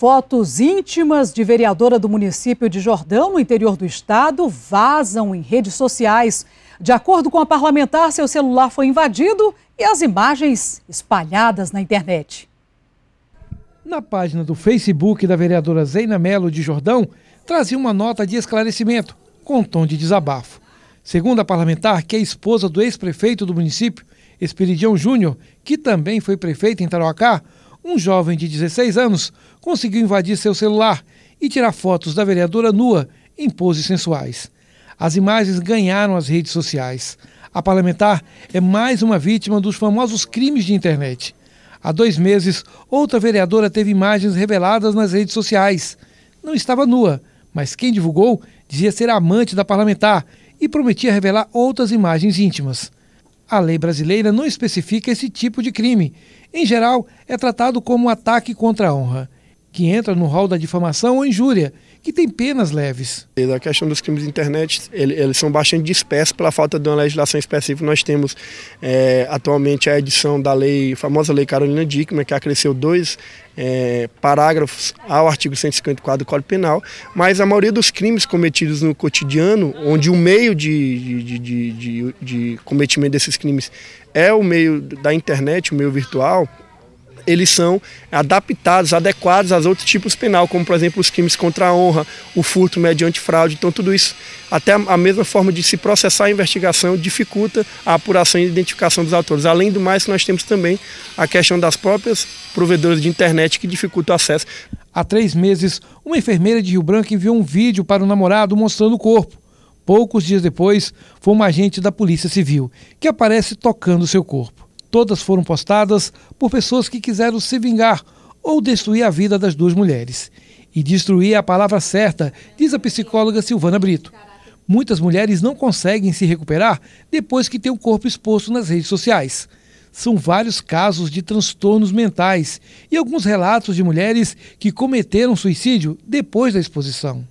Fotos íntimas de vereadora do município de Jordão, no interior do estado, vazam em redes sociais. De acordo com a parlamentar, seu celular foi invadido e as imagens espalhadas na internet. Na página do Facebook da vereadora Zeina Melo de Jordão, trazia uma nota de esclarecimento, com tom de desabafo. Segundo a parlamentar, que é esposa do ex-prefeito do município, Espiridião Júnior, que também foi prefeito em Tarauacá, um jovem de 16 anos conseguiu invadir seu celular e tirar fotos da vereadora nua em poses sensuais. As imagens ganharam as redes sociais. A parlamentar é mais uma vítima dos famosos crimes de internet. Há dois meses, outra vereadora teve imagens reveladas nas redes sociais. Não estava nua, mas quem divulgou dizia ser amante da parlamentar e prometia revelar outras imagens íntimas. A lei brasileira não especifica esse tipo de crime. Em geral, é tratado como ataque contra a honra que entra no rol da difamação ou injúria, que tem penas leves. A questão dos crimes de internet, ele, eles são bastante dispersos pela falta de uma legislação específica. Nós temos é, atualmente a edição da lei, a famosa lei Carolina Dickmann, que acresceu dois é, parágrafos ao artigo 154 do Código Penal, mas a maioria dos crimes cometidos no cotidiano, onde o meio de, de, de, de, de cometimento desses crimes é o meio da internet, o meio virtual, eles são adaptados, adequados aos outros tipos penal, como por exemplo os crimes contra a honra, o furto mediante fraude. Então tudo isso, até a mesma forma de se processar a investigação dificulta a apuração e identificação dos autores. Além do mais, nós temos também a questão das próprias provedoras de internet que dificulta o acesso. Há três meses, uma enfermeira de Rio Branco enviou um vídeo para o namorado mostrando o corpo. Poucos dias depois, foi um agente da Polícia Civil que aparece tocando seu corpo. Todas foram postadas por pessoas que quiseram se vingar ou destruir a vida das duas mulheres. E destruir é a palavra certa, diz a psicóloga Silvana Brito. Muitas mulheres não conseguem se recuperar depois que têm o corpo exposto nas redes sociais. São vários casos de transtornos mentais e alguns relatos de mulheres que cometeram suicídio depois da exposição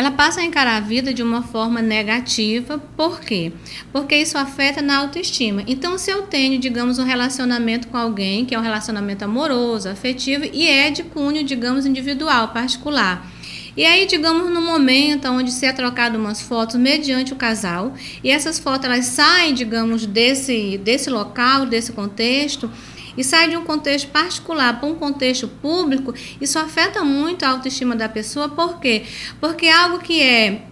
ela passa a encarar a vida de uma forma negativa. Por quê? Porque isso afeta na autoestima. Então, se eu tenho, digamos, um relacionamento com alguém, que é um relacionamento amoroso, afetivo, e é de cunho, digamos, individual, particular. E aí, digamos, no momento onde se é trocado umas fotos mediante o casal, e essas fotos elas saem, digamos, desse, desse local, desse contexto, e sai de um contexto particular para um contexto público, isso afeta muito a autoestima da pessoa, por quê? Porque é algo que é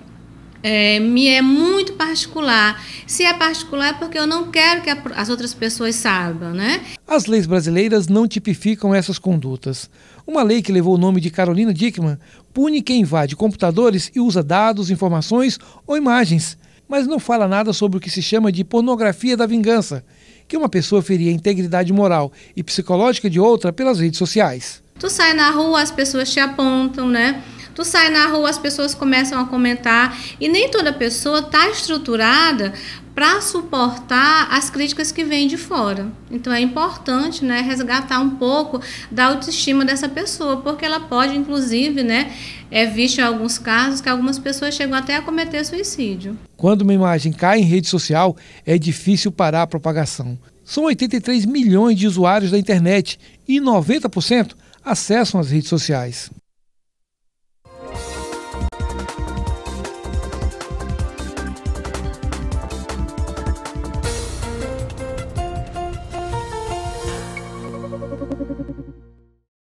é, me é muito particular. Se é particular é porque eu não quero que a, as outras pessoas saibam, né? As leis brasileiras não tipificam essas condutas. Uma lei que levou o nome de Carolina Dickman pune quem invade computadores e usa dados, informações ou imagens, mas não fala nada sobre o que se chama de pornografia da vingança, que uma pessoa feria a integridade moral e psicológica de outra pelas redes sociais. Tu sai na rua, as pessoas te apontam, né? Tu sai na rua, as pessoas começam a comentar e nem toda pessoa está estruturada para suportar as críticas que vêm de fora. Então é importante, né, resgatar um pouco da autoestima dessa pessoa, porque ela pode, inclusive, né, é visto em alguns casos que algumas pessoas chegam até a cometer suicídio. Quando uma imagem cai em rede social, é difícil parar a propagação. São 83 milhões de usuários da internet e 90% acessam as redes sociais.